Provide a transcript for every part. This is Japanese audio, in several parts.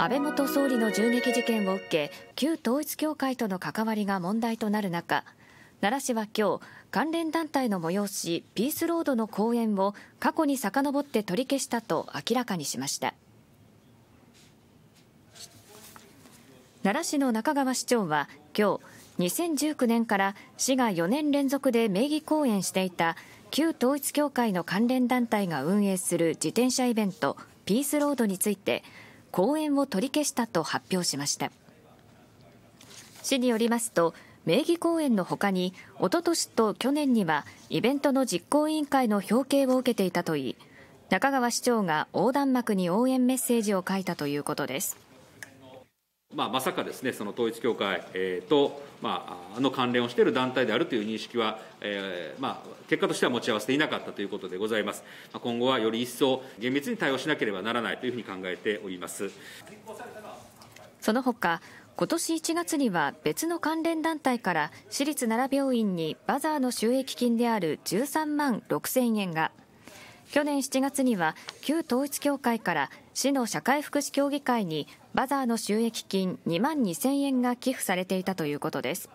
安倍元総理の銃撃事件を受け旧統一教会との関わりが問題となる中奈良市は今日関連団体の催しピースロードの講演を過去に遡って取り消したと明らかにしました奈良市の中川市長は今日2019年から市が4年連続で名義講演していた旧統一教会の関連団体が運営する自転車イベントピースロードについてを取り消したと発表しました市によりますと名義公演のほかにおととしと去年にはイベントの実行委員会の表敬を受けていたといい中川市長が横断幕に応援メッセージを書いたということですまあ、まさかですねその統一教会、えー、と、まあの関連をしている団体であるという認識は、えー、まあ、結果としては持ち合わせていなかったということでございます、まあ、今後はより一層厳密に対応しなければならないというふうに考えておりますその他今年1月には別の関連団体から私立奈良病院にバザーの収益金である13万6000円が去年7月には旧統一教会から市の社会福祉協議会にバザーの収益金2万2000円が寄付されていたということです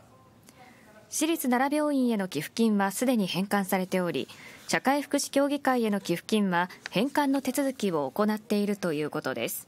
私立奈良病院への寄付金はすでに返還されており社会福祉協議会への寄付金は返還の手続きを行っているということです